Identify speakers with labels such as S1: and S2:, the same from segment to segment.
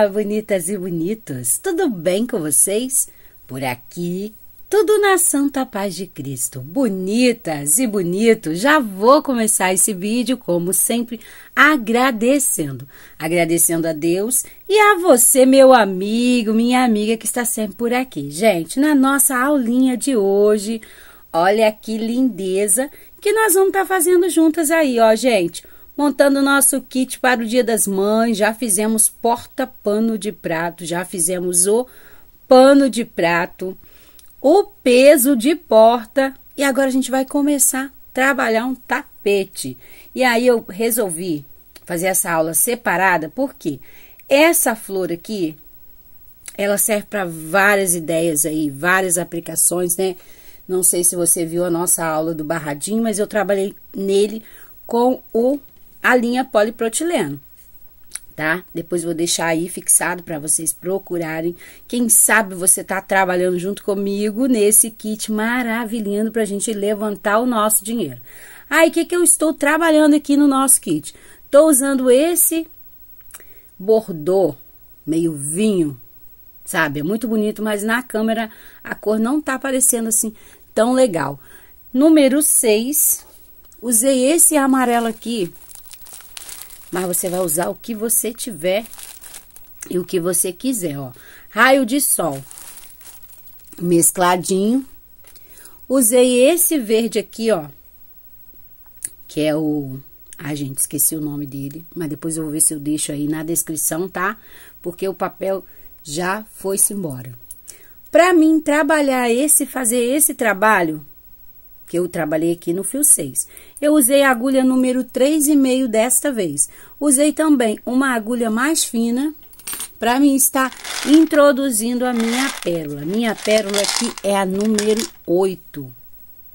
S1: Olá, bonitas e bonitos, tudo bem com vocês? Por aqui, tudo na Santa Paz de Cristo. Bonitas e bonitos, já vou começar esse vídeo, como sempre, agradecendo. Agradecendo a Deus e a você, meu amigo, minha amiga que está sempre por aqui. Gente, na nossa aulinha de hoje, olha que lindeza que nós vamos estar tá fazendo juntas aí, ó, gente montando nosso kit para o Dia das Mães, já fizemos porta-pano de prato, já fizemos o pano de prato, o peso de porta e agora a gente vai começar a trabalhar um tapete. E aí eu resolvi fazer essa aula separada porque essa flor aqui ela serve para várias ideias aí, várias aplicações, né? Não sei se você viu a nossa aula do barradinho, mas eu trabalhei nele com o a linha poliprotileno. Tá? Depois vou deixar aí fixado para vocês procurarem. Quem sabe você tá trabalhando junto comigo nesse kit maravilhando para a gente levantar o nosso dinheiro. Aí, ah, que, que eu estou trabalhando aqui no nosso kit? Tô usando esse bordô, meio vinho, sabe? É muito bonito, mas na câmera a cor não tá aparecendo assim tão legal. Número 6, usei esse amarelo aqui mas você vai usar o que você tiver e o que você quiser, ó. Raio de sol mescladinho. Usei esse verde aqui, ó, que é o... Ai, gente, esqueci o nome dele, mas depois eu vou ver se eu deixo aí na descrição, tá? Porque o papel já foi-se embora. Pra mim, trabalhar esse, fazer esse trabalho, que eu trabalhei aqui no fio 6. Eu usei a agulha número 3,5 desta vez. Usei também uma agulha mais fina para mim estar introduzindo a minha pérola. Minha pérola aqui é a número 8,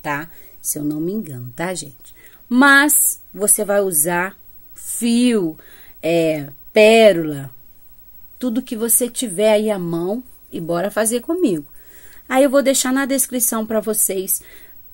S1: tá? Se eu não me engano, tá, gente? Mas você vai usar fio, é, pérola, tudo que você tiver aí à mão e bora fazer comigo. Aí eu vou deixar na descrição para vocês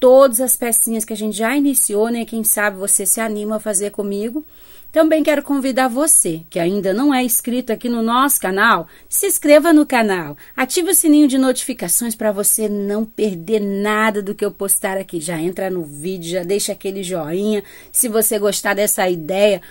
S1: todas as pecinhas que a gente já iniciou, né? Quem sabe você se anima a fazer comigo. Também quero convidar você, que ainda não é inscrito aqui no nosso canal, se inscreva no canal, ative o sininho de notificações para você não perder nada do que eu postar aqui. Já entra no vídeo, já deixa aquele joinha. Se você gostar dessa ideia,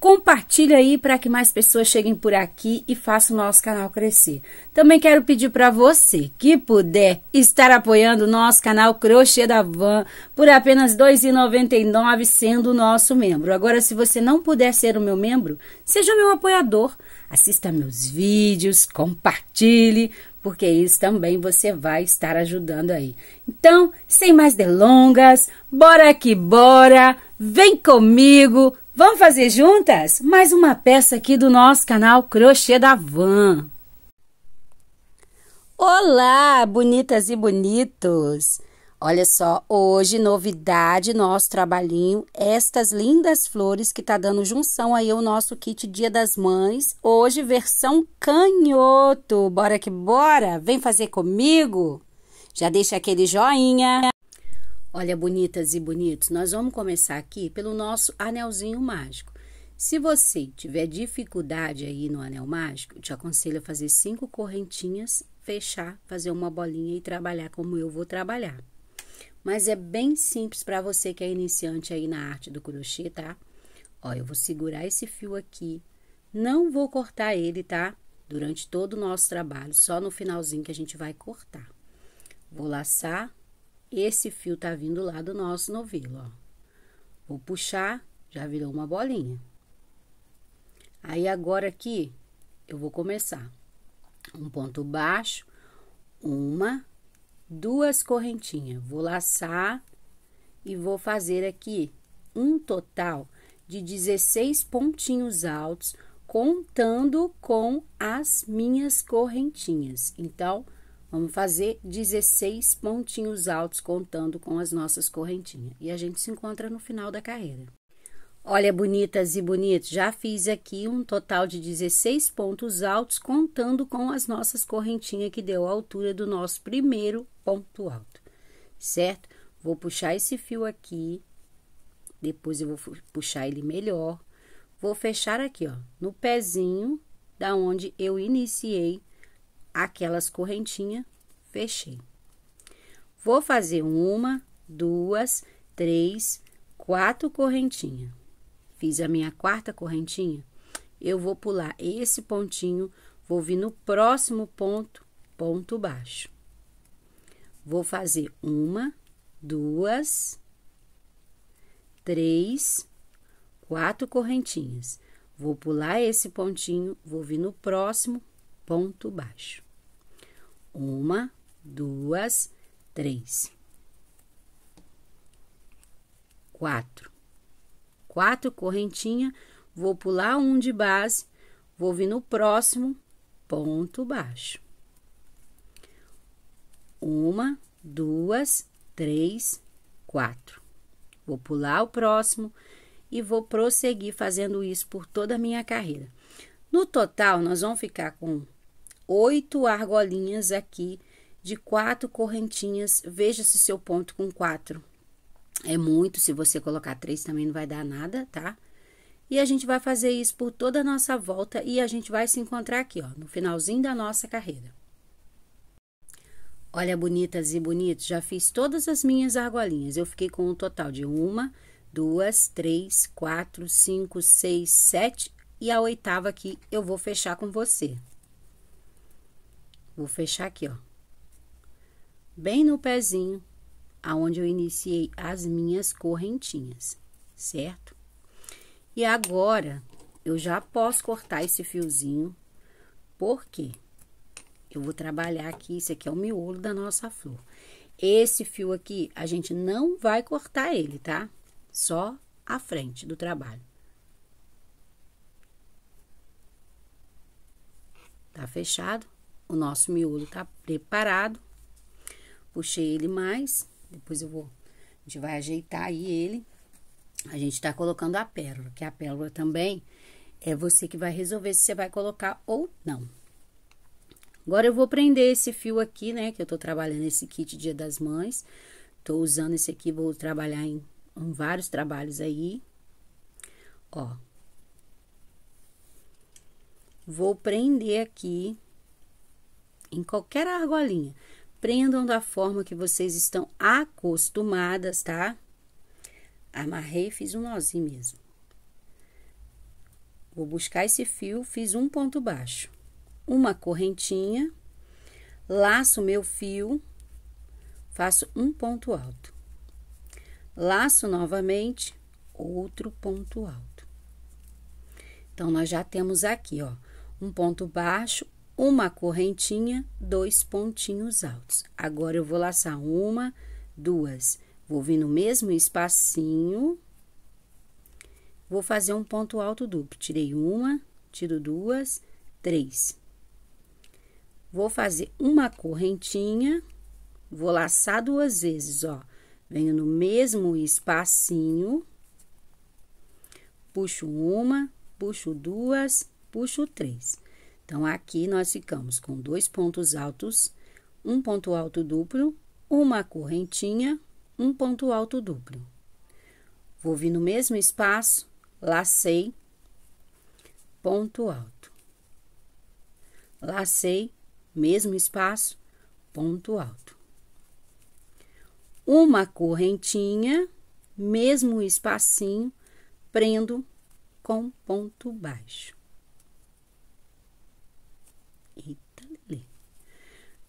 S1: Compartilha aí para que mais pessoas cheguem por aqui e façam o nosso canal crescer. Também quero pedir para você que puder estar apoiando o nosso canal Crochê da Van por apenas R$ 2,99 sendo o nosso membro. Agora, se você não puder ser o meu membro, seja o meu apoiador. Assista meus vídeos, compartilhe, porque isso também você vai estar ajudando aí. Então, sem mais delongas, bora que bora, vem comigo! Vamos fazer juntas mais uma peça aqui do nosso canal Crochê da Van. Olá, bonitas e bonitos! Olha só, hoje novidade nosso trabalhinho, estas lindas flores que tá dando junção aí ao nosso kit Dia das Mães, hoje versão canhoto. Bora que bora, vem fazer comigo. Já deixa aquele joinha. Olha, bonitas e bonitos, nós vamos começar aqui pelo nosso anelzinho mágico. Se você tiver dificuldade aí no anel mágico, te aconselho a fazer cinco correntinhas, fechar, fazer uma bolinha e trabalhar como eu vou trabalhar. Mas é bem simples para você que é iniciante aí na arte do crochê, tá? Ó, eu vou segurar esse fio aqui, não vou cortar ele, tá? Durante todo o nosso trabalho, só no finalzinho que a gente vai cortar. Vou laçar esse fio tá vindo lá do nosso novelo, ó. Vou puxar, já virou uma bolinha. Aí, agora aqui, eu vou começar. Um ponto baixo, uma, duas correntinhas. Vou laçar e vou fazer aqui um total de 16 pontinhos altos, contando com as minhas correntinhas. Então, Vamos fazer 16 pontinhos altos contando com as nossas correntinhas. E a gente se encontra no final da carreira. Olha, bonitas e bonitos, já fiz aqui um total de 16 pontos altos, contando com as nossas correntinhas que deu a altura do nosso primeiro ponto alto, certo? Vou puxar esse fio aqui, depois eu vou puxar ele melhor. Vou fechar aqui, ó, no pezinho da onde eu iniciei aquelas correntinhas, fechei. Vou fazer uma, duas, três, quatro correntinhas. Fiz a minha quarta correntinha, eu vou pular esse pontinho, vou vir no próximo ponto, ponto baixo. Vou fazer uma, duas, três, quatro correntinhas. Vou pular esse pontinho, vou vir no próximo ponto baixo. Uma, duas, três. Quatro. Quatro correntinhas. vou pular um de base, vou vir no próximo ponto baixo. Uma, duas, três, quatro. Vou pular o próximo e vou prosseguir fazendo isso por toda a minha carreira. No total, nós vamos ficar com oito argolinhas aqui de quatro correntinhas. Veja se seu ponto com quatro é muito. Se você colocar três também não vai dar nada, tá? E a gente vai fazer isso por toda a nossa volta e a gente vai se encontrar aqui, ó, no finalzinho da nossa carreira. Olha, bonitas e bonitos, já fiz todas as minhas argolinhas. Eu fiquei com um total de uma, duas, três, quatro, cinco, seis, sete e a oitava aqui eu vou fechar com você. Vou fechar aqui, ó. Bem no pezinho, aonde eu iniciei as minhas correntinhas, certo? E agora, eu já posso cortar esse fiozinho, porque eu vou trabalhar aqui, isso aqui é o miolo da nossa flor. Esse fio aqui, a gente não vai cortar ele, tá? Só a frente do trabalho. Tá fechado? O nosso miolo tá preparado. Puxei ele mais, depois eu vou, a gente vai ajeitar aí ele. A gente tá colocando a pérola, que a pérola também é você que vai resolver se você vai colocar ou não. Agora eu vou prender esse fio aqui, né, que eu tô trabalhando esse kit Dia das Mães. Tô usando esse aqui, vou trabalhar em, em vários trabalhos aí. Ó. Vou prender aqui em qualquer argolinha. Prendam da forma que vocês estão acostumadas, tá? Amarrei e fiz um nozinho mesmo. Vou buscar esse fio, fiz um ponto baixo. Uma correntinha, laço meu fio, faço um ponto alto. Laço novamente, outro ponto alto. Então, nós já temos aqui, ó, um ponto baixo, uma correntinha, dois pontinhos altos. Agora eu vou laçar uma, duas. Vou vir no mesmo espacinho, vou fazer um ponto alto duplo. Tirei uma, tiro duas, três. Vou fazer uma correntinha, vou laçar duas vezes, ó. Venho no mesmo espacinho, puxo uma, puxo duas, puxo três. Então, aqui nós ficamos com dois pontos altos, um ponto alto duplo, uma correntinha, um ponto alto duplo. Vou vir no mesmo espaço, lacei, ponto alto. Lacei, mesmo espaço, ponto alto. Uma correntinha, mesmo espacinho, prendo com ponto baixo. Eita, lê.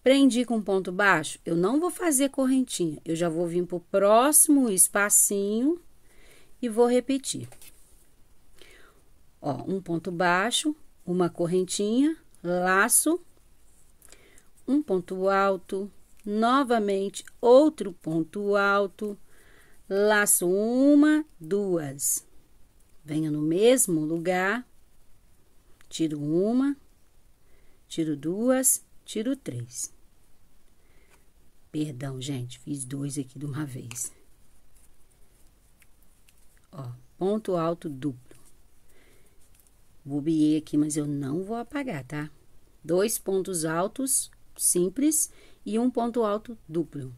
S1: Prendi com ponto baixo, eu não vou fazer correntinha. Eu já vou vir para o próximo espacinho e vou repetir. Ó, um ponto baixo, uma correntinha, laço, um ponto alto, novamente outro ponto alto, laço uma, duas. Venho no mesmo lugar, tiro uma, tiro duas, tiro três. Perdão, gente, fiz dois aqui de uma vez. Ó, ponto alto duplo. Bobiei aqui, mas eu não vou apagar, tá? Dois pontos altos simples e um ponto alto duplo.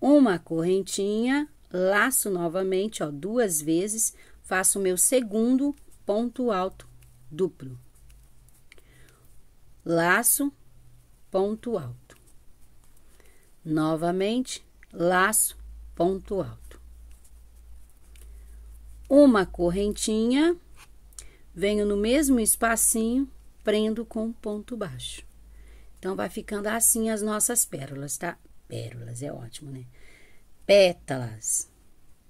S1: Uma correntinha, laço novamente, ó, duas vezes, faço o meu segundo ponto alto duplo laço, ponto alto. Novamente, laço, ponto alto. Uma correntinha, venho no mesmo espacinho, prendo com ponto baixo. Então, vai ficando assim as nossas pérolas, tá? Pérolas, é ótimo, né? Pétalas.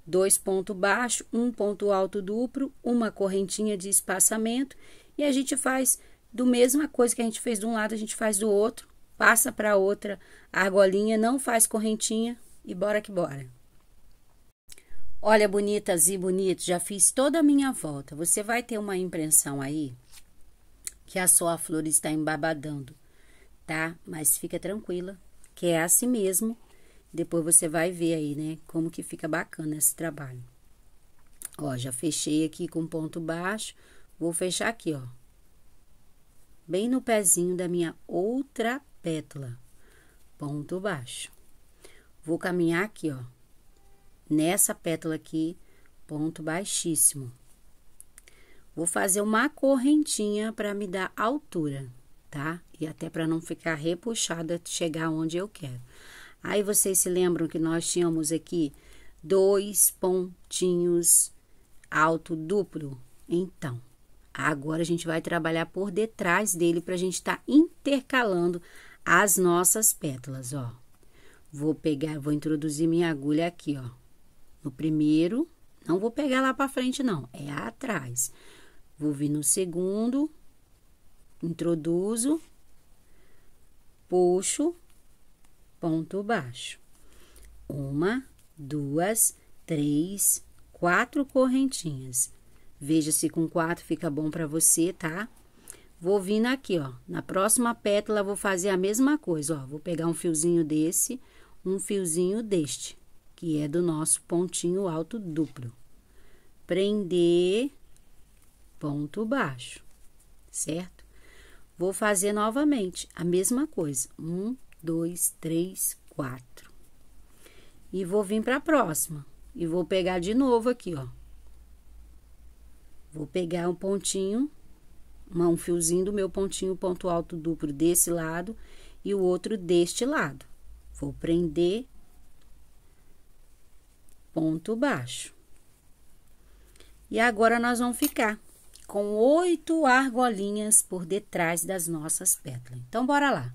S1: Dois pontos baixos, um ponto alto duplo, uma correntinha de espaçamento. E a gente faz do mesma coisa que a gente fez de um lado, a gente faz do outro, passa para outra argolinha, não faz correntinha e bora que bora. Olha, bonitas e bonitos, já fiz toda a minha volta. Você vai ter uma impressão aí que a sua flor está embabadando, tá? Mas fica tranquila, que é assim mesmo. Depois você vai ver aí, né, como que fica bacana esse trabalho. Ó, já fechei aqui com ponto baixo. Vou fechar aqui, ó, bem no pezinho da minha outra pétala. Ponto baixo. Vou caminhar aqui, ó, nessa pétala aqui, ponto baixíssimo. Vou fazer uma correntinha para me dar altura, tá? E até para não ficar repuxada chegar onde eu quero. Aí vocês se lembram que nós tínhamos aqui dois pontinhos alto duplo? Então, Agora a gente vai trabalhar por detrás dele para a gente estar tá intercalando as nossas pétalas, ó. Vou pegar, vou introduzir minha agulha aqui, ó. No primeiro, não vou pegar lá para frente, não, é atrás. Vou vir no segundo, introduzo, puxo, ponto baixo. Uma, duas, três, quatro correntinhas. Veja se com quatro fica bom para você, tá? Vou vindo aqui, ó. Na próxima pétala, vou fazer a mesma coisa, ó. Vou pegar um fiozinho desse, um fiozinho deste, que é do nosso pontinho alto duplo. Prender, ponto baixo, certo? Vou fazer novamente a mesma coisa. Um, dois, três, quatro. E vou vir para a próxima. E vou pegar de novo aqui, ó. Vou pegar um pontinho, um fiozinho do meu pontinho ponto alto duplo desse lado e o outro deste lado. Vou prender ponto baixo. E agora nós vamos ficar com oito argolinhas por detrás das nossas pétalas. Então, bora lá.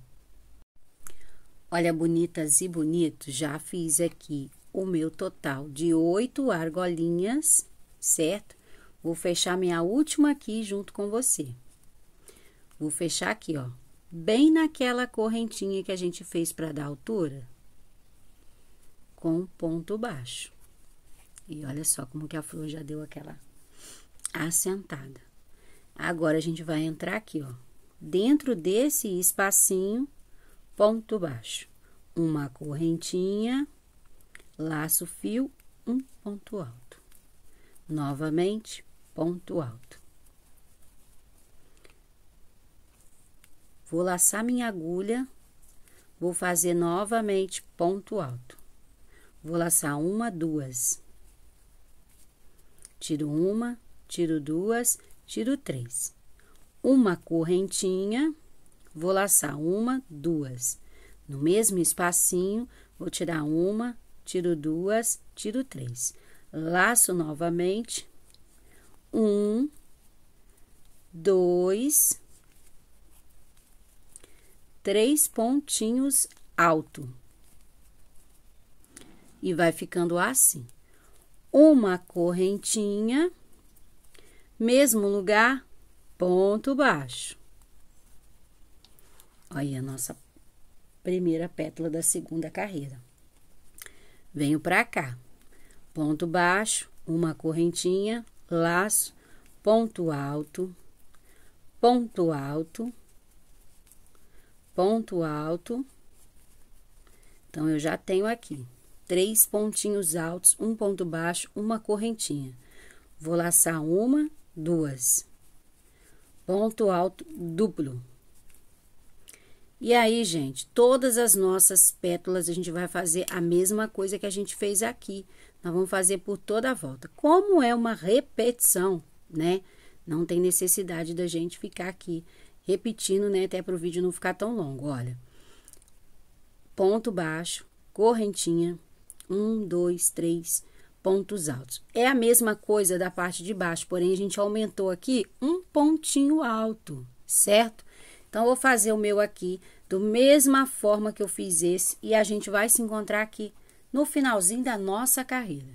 S1: Olha, bonitas e bonitos, já fiz aqui o meu total de oito argolinhas, certo? Vou fechar minha última aqui junto com você. Vou fechar aqui, ó, bem naquela correntinha que a gente fez para dar altura, com ponto baixo. E olha só como que a flor já deu aquela assentada. Agora, a gente vai entrar aqui, ó, dentro desse espacinho, ponto baixo. Uma correntinha, laço fio, um ponto alto. Novamente, ponto alto. Vou laçar minha agulha, vou fazer novamente ponto alto. Vou laçar uma, duas. Tiro uma, tiro duas, tiro três. Uma correntinha, vou laçar uma, duas. No mesmo espacinho, vou tirar uma, tiro duas, tiro três. Laço novamente, um, dois, três pontinhos alto. E vai ficando assim. Uma correntinha, mesmo lugar, ponto baixo. aí a nossa primeira pétala da segunda carreira. Venho para cá. Ponto baixo, uma correntinha, laço, ponto alto, ponto alto, ponto alto. Então, eu já tenho aqui três pontinhos altos, um ponto baixo, uma correntinha. Vou laçar uma, duas. Ponto alto duplo. E aí, gente, todas as nossas pétalas a gente vai fazer a mesma coisa que a gente fez aqui. Nós vamos fazer por toda a volta. Como é uma repetição, né? Não tem necessidade da gente ficar aqui repetindo, né? Até para o vídeo não ficar tão longo. Olha, ponto baixo, correntinha, um, dois, três pontos altos. É a mesma coisa da parte de baixo, porém a gente aumentou aqui um pontinho alto, certo? Então, vou fazer o meu aqui, do mesma forma que eu fiz esse, e a gente vai se encontrar aqui no finalzinho da nossa carreira.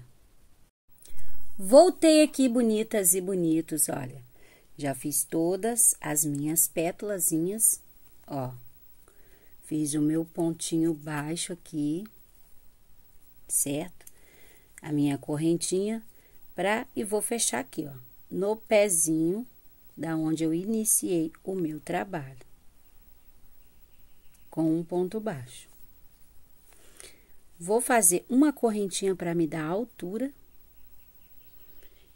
S1: Voltei aqui, bonitas e bonitos, olha. Já fiz todas as minhas pétalazinhas, ó. Fiz o meu pontinho baixo aqui, certo? A minha correntinha pra e vou fechar aqui, ó, no pezinho da onde eu iniciei o meu trabalho. Com um ponto baixo. Vou fazer uma correntinha para me dar a altura.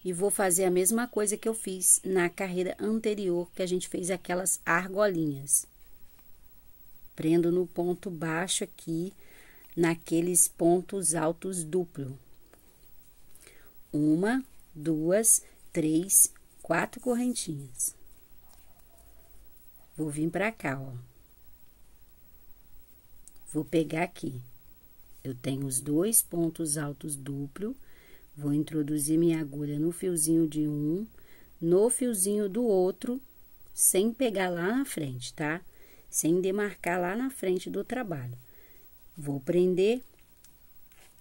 S1: E vou fazer a mesma coisa que eu fiz na carreira anterior, que a gente fez aquelas argolinhas. Prendo no ponto baixo aqui, naqueles pontos altos duplo. Uma, duas, três, quatro correntinhas. Vou vir para cá, ó. Vou pegar aqui. Eu tenho os dois pontos altos duplo, vou introduzir minha agulha no fiozinho de um, no fiozinho do outro, sem pegar lá na frente, tá? Sem demarcar lá na frente do trabalho. Vou prender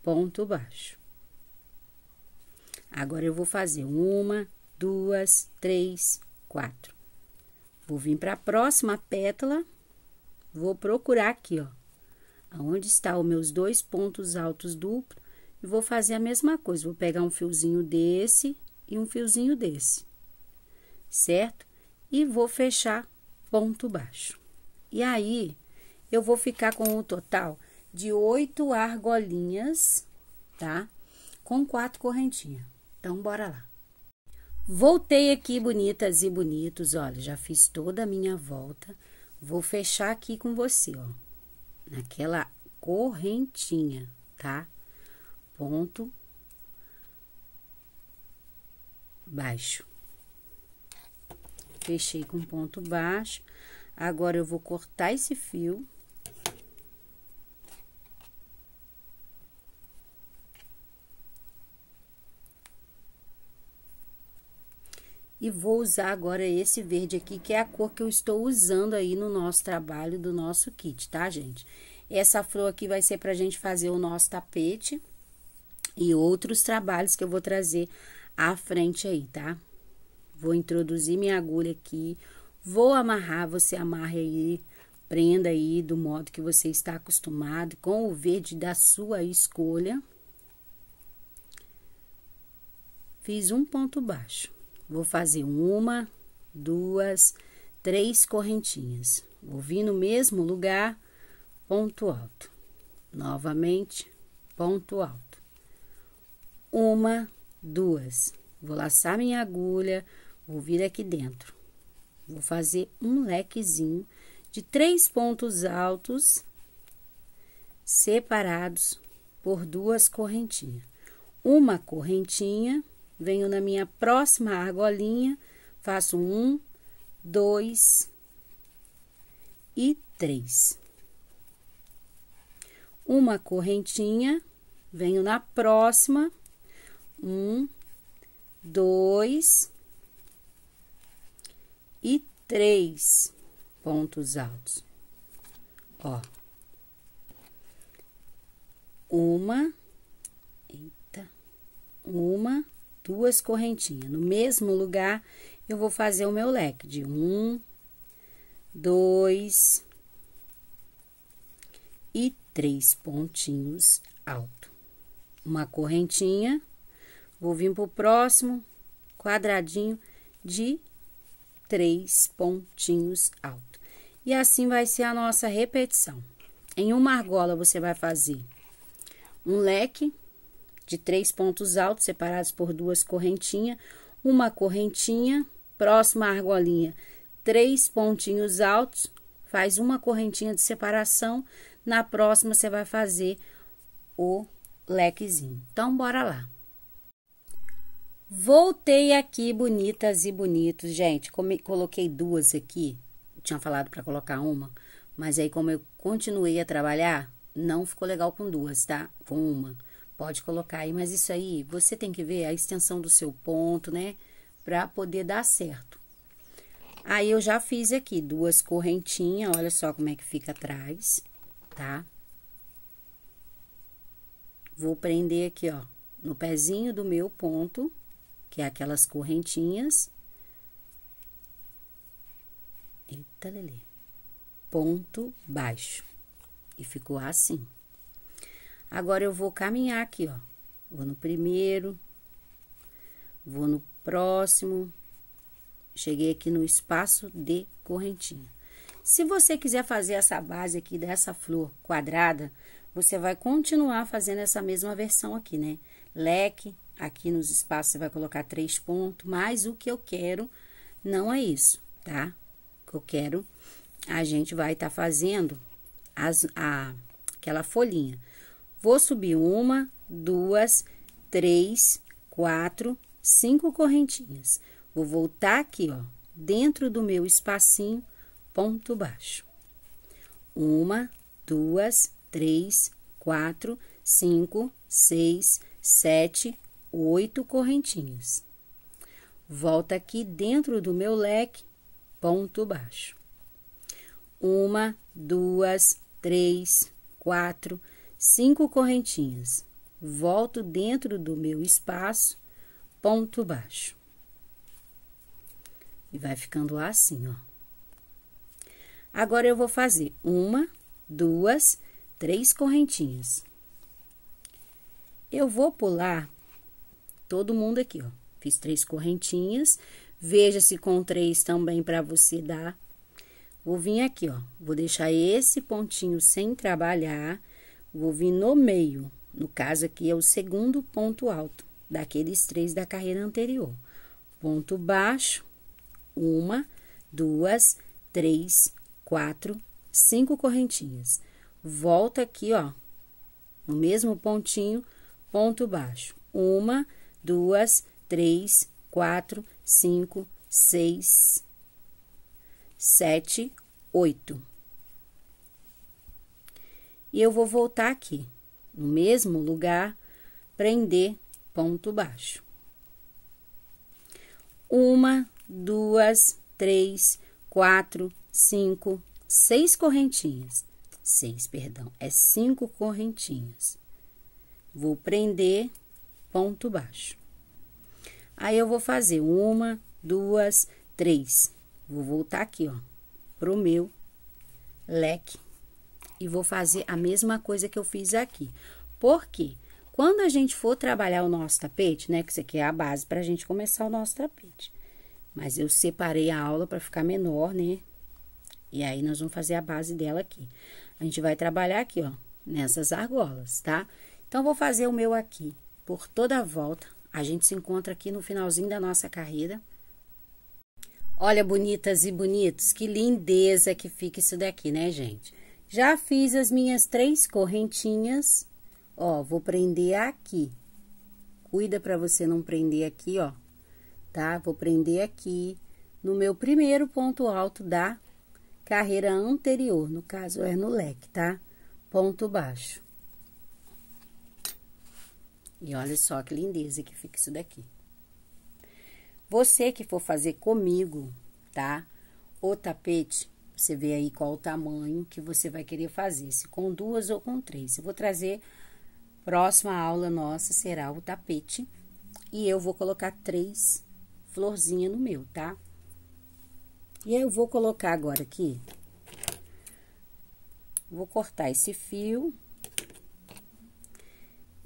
S1: ponto baixo. Agora, eu vou fazer uma, duas, três, quatro. Vou vir para a próxima pétala, vou procurar aqui, ó, aonde está os meus dois pontos altos duplos, e vou fazer a mesma coisa. Vou pegar um fiozinho desse e um fiozinho desse, certo? E vou fechar ponto baixo. E aí, eu vou ficar com o um total de oito argolinhas, tá? Com quatro correntinhas. Então, bora lá. Voltei aqui, bonitas e bonitos, olha, já fiz toda a minha volta. Vou fechar aqui com você, ó naquela correntinha, tá? Ponto baixo. Fechei com ponto baixo. Agora, eu vou cortar esse fio. E vou usar agora esse verde aqui, que é a cor que eu estou usando aí no nosso trabalho do nosso kit, tá, gente? Essa flor aqui vai ser pra gente fazer o nosso tapete e outros trabalhos que eu vou trazer à frente aí, tá? Vou introduzir minha agulha aqui, vou amarrar, você amarra aí, prenda aí do modo que você está acostumado, com o verde da sua escolha. Fiz um ponto baixo. Vou fazer uma, duas, três correntinhas. Vou vir no mesmo lugar, ponto alto. Novamente, ponto alto. Uma, duas. Vou laçar minha agulha, vou vir aqui dentro. Vou fazer um lequezinho de três pontos altos separados por duas correntinhas. Uma correntinha Venho na minha próxima argolinha, faço um, dois e três. Uma correntinha, venho na próxima, um, dois e três pontos altos. Ó. Uma, eita, uma, duas correntinhas. No mesmo lugar, eu vou fazer o meu leque de um, dois e três pontinhos alto. Uma correntinha, vou vir pro próximo quadradinho de três pontinhos alto. E assim vai ser a nossa repetição. Em uma argola, você vai fazer um leque de três pontos altos separados por duas correntinhas, uma correntinha, próxima à argolinha, três pontinhos altos, faz uma correntinha de separação, na próxima você vai fazer o lequezinho. Então, bora lá. Voltei aqui, bonitas e bonitos, gente. Como coloquei duas aqui. Eu tinha falado para colocar uma, mas aí, como eu continuei a trabalhar, não ficou legal com duas, tá? Com uma. Pode colocar aí, mas isso aí você tem que ver a extensão do seu ponto, né? Para poder dar certo. Aí eu já fiz aqui duas correntinhas, olha só como é que fica atrás, tá? Vou prender aqui, ó, no pezinho do meu ponto, que é aquelas correntinhas. Eita, Lelê. Ponto baixo. E ficou assim. Agora eu vou caminhar aqui, ó. Vou no primeiro, vou no próximo. Cheguei aqui no espaço de correntinha. Se você quiser fazer essa base aqui dessa flor quadrada, você vai continuar fazendo essa mesma versão aqui, né? Leque, aqui nos espaços você vai colocar três pontos, mas o que eu quero não é isso, tá? O que eu quero, a gente vai estar tá fazendo as, a, aquela folhinha. Vou subir uma, duas, três, quatro, cinco correntinhas. Vou voltar aqui, ó, dentro do meu espacinho, ponto baixo. Uma, duas, três, quatro, cinco, seis, sete, oito correntinhas. Volta aqui dentro do meu leque, ponto baixo. Uma, duas, três, quatro, cinco correntinhas, volto dentro do meu espaço, ponto baixo. E vai ficando lá assim, ó. Agora, eu vou fazer uma, duas, três correntinhas. Eu vou pular todo mundo aqui, ó. Fiz três correntinhas. Veja se com três também para você dar. Vou vir aqui, ó. Vou deixar esse pontinho sem trabalhar. Vou vir no meio, no caso aqui é o segundo ponto alto daqueles três da carreira anterior. Ponto baixo, uma, duas, três, quatro, cinco correntinhas. Volta aqui, ó, no mesmo pontinho, ponto baixo. Uma, duas, três, quatro, cinco, seis, sete, oito e eu vou voltar aqui, no mesmo lugar, prender ponto baixo. Uma, duas, três, quatro, cinco, seis correntinhas. Seis, perdão, é cinco correntinhas. Vou prender ponto baixo. Aí eu vou fazer uma, duas, três. Vou voltar aqui, ó, pro meu leque e vou fazer a mesma coisa que eu fiz aqui. Por quê? Quando a gente for trabalhar o nosso tapete, né? Que isso aqui é a base para a gente começar o nosso tapete. Mas eu separei a aula para ficar menor, né? E aí, nós vamos fazer a base dela aqui. A gente vai trabalhar aqui, ó, nessas argolas, tá? Então, vou fazer o meu aqui por toda a volta. A gente se encontra aqui no finalzinho da nossa carreira. Olha, bonitas e bonitos, que lindeza que fica isso daqui, né, gente? Já fiz as minhas três correntinhas. Ó, vou prender aqui. Cuida para você não prender aqui, ó. Tá? Vou prender aqui no meu primeiro ponto alto da carreira anterior, no caso é no leque, tá? Ponto baixo. E olha só que lindeza que fica isso daqui. Você que for fazer comigo, tá? O tapete, você vê aí qual o tamanho que você vai querer fazer, se com duas ou com três. Eu vou trazer, próxima aula nossa será o tapete, e eu vou colocar três florzinhas no meu, tá? E aí, eu vou colocar agora aqui, vou cortar esse fio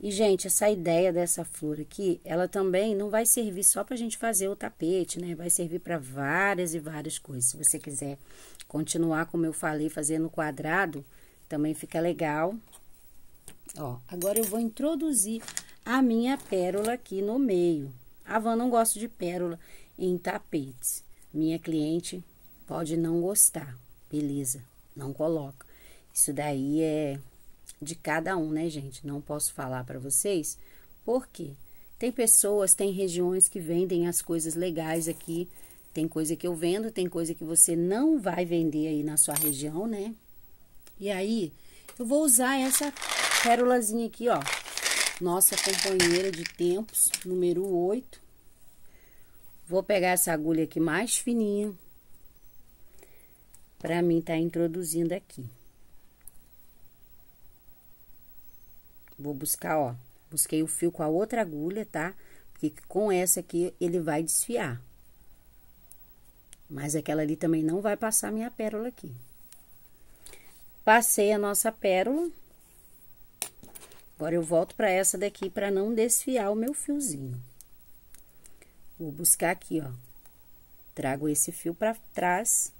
S1: e, gente, essa ideia dessa flor aqui, ela também não vai servir só para a gente fazer o tapete, né? Vai servir para várias e várias coisas. Se você quiser continuar, como eu falei, fazendo quadrado, também fica legal. Ó, agora eu vou introduzir a minha pérola aqui no meio. A Van não gosta de pérola em tapetes. Minha cliente pode não gostar, beleza, não coloca. Isso daí é de cada um, né, gente? Não posso falar para vocês, porque tem pessoas, tem regiões que vendem as coisas legais aqui. Tem coisa que eu vendo, tem coisa que você não vai vender aí na sua região, né? E aí, eu vou usar essa pérolazinha aqui, ó. Nossa companheira de tempos, número 8. Vou pegar essa agulha aqui mais fininha. Pra mim, tá introduzindo aqui. Vou buscar, ó, busquei o fio com a outra agulha, tá? Porque com essa aqui ele vai desfiar. Mas aquela ali também não vai passar minha pérola aqui. Passei a nossa pérola. Agora, eu volto para essa daqui para não desfiar o meu fiozinho. Vou buscar aqui, ó. Trago esse fio para trás.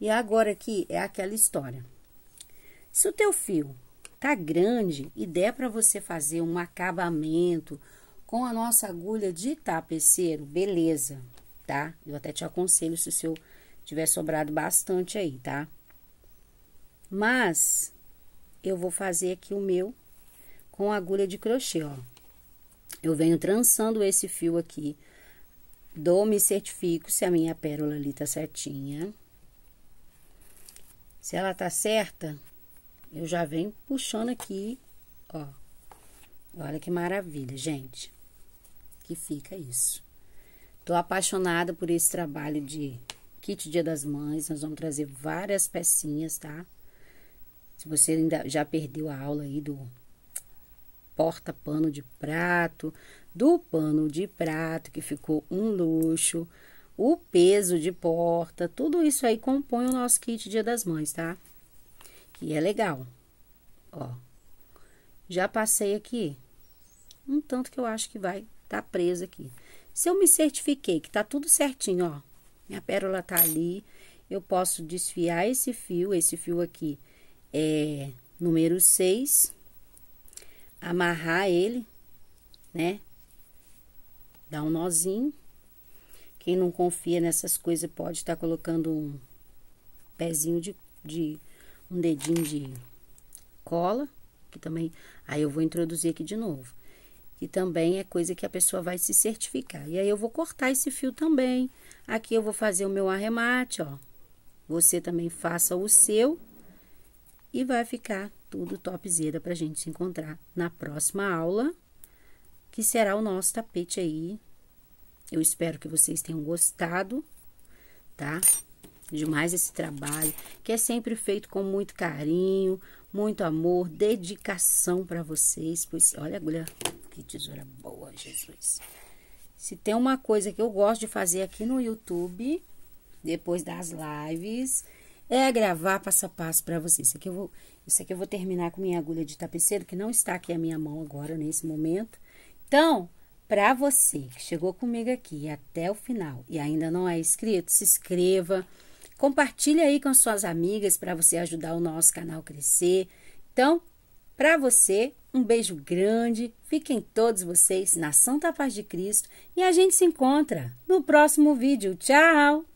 S1: E agora aqui é aquela história. Se o teu fio Tá grande e der para você fazer um acabamento com a nossa agulha de tapeceiro, beleza, tá? Eu até te aconselho se o seu tiver sobrado bastante aí, tá? Mas eu vou fazer aqui o meu com agulha de crochê, ó. Eu venho trançando esse fio aqui, dou, me certifico se a minha pérola ali tá certinha. Se ela tá certa, eu já venho puxando aqui, ó. Olha que maravilha, gente. Que fica isso. Tô apaixonada por esse trabalho de kit Dia das Mães. Nós vamos trazer várias pecinhas, tá? Se você ainda já perdeu a aula aí do porta-pano de prato, do pano de prato, que ficou um luxo, o peso de porta, tudo isso aí compõe o nosso kit Dia das Mães, tá? que é legal. Ó, já passei aqui. Um tanto que eu acho que vai estar tá preso aqui. Se eu me certifiquei que tá tudo certinho, ó, minha pérola tá ali, eu posso desfiar esse fio, esse fio aqui é número 6, amarrar ele, né? Dar um nozinho. Quem não confia nessas coisas pode estar tá colocando um pezinho de, de um dedinho de cola, que também, aí eu vou introduzir aqui de novo, que também é coisa que a pessoa vai se certificar. E aí eu vou cortar esse fio também. Aqui eu vou fazer o meu arremate, ó. Você também faça o seu e vai ficar tudo topzera pra gente se encontrar na próxima aula, que será o nosso tapete aí. Eu espero que vocês tenham gostado, tá? demais esse trabalho, que é sempre feito com muito carinho, muito amor, dedicação para vocês. Pois, olha, agulha, que tesoura boa, Jesus. Se tem uma coisa que eu gosto de fazer aqui no YouTube, depois das lives, é gravar passo a passo para vocês. Isso aqui, eu vou, isso aqui eu vou terminar com minha agulha de tapeceiro, que não está aqui a minha mão agora, nesse momento. Então, para você que chegou comigo aqui até o final e ainda não é inscrito, se inscreva. Compartilhe aí com suas amigas para você ajudar o nosso canal a crescer. Então, para você, um beijo grande. Fiquem todos vocês na Santa Paz de Cristo e a gente se encontra no próximo vídeo. Tchau!